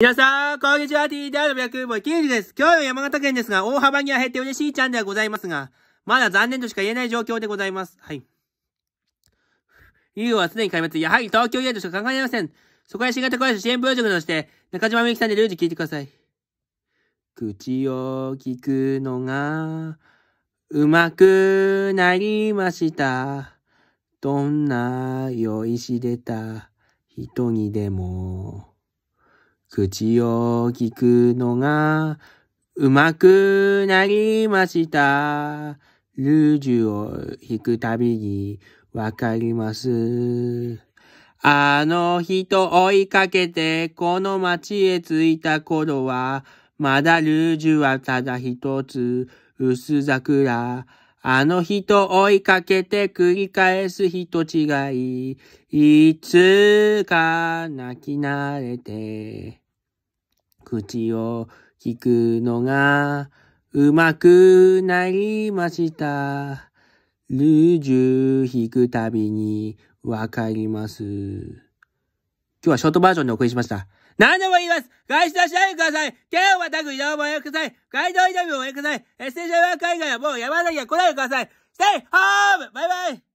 皆さん、こんにちは、t d r 役0 0ゅうです。今日の山形県ですが、大幅には減って嬉しいちゃんではございますが、まだ残念としか言えない状況でございます。はい。理由は常に壊滅。やはり東京家としか考えません。そこへ新型コロナ支援プロジェクトとして、中島みゆきさんでルージ聞いてください。口を聞くのが、うまくなりました。どんな酔いしれた人にでも。口を聞くのがうまくなりました。ルージュを弾くたびにわかります。あの人追いかけてこの街へ着いた頃は、まだルージュはただ一つ薄桜。あの人追いかけて繰り返す人違い。いつか泣き慣れて。口を聞くのがうまくなりました。ルージュ弾くたびにわかります。今日はショートバージョンでお送りしました。何でも言います外出しないでください手をまたぐ移動もやめください街道イ動もおもやくださいエステシャル海外はもう山崎は来ないでください !Stay home! バイバイ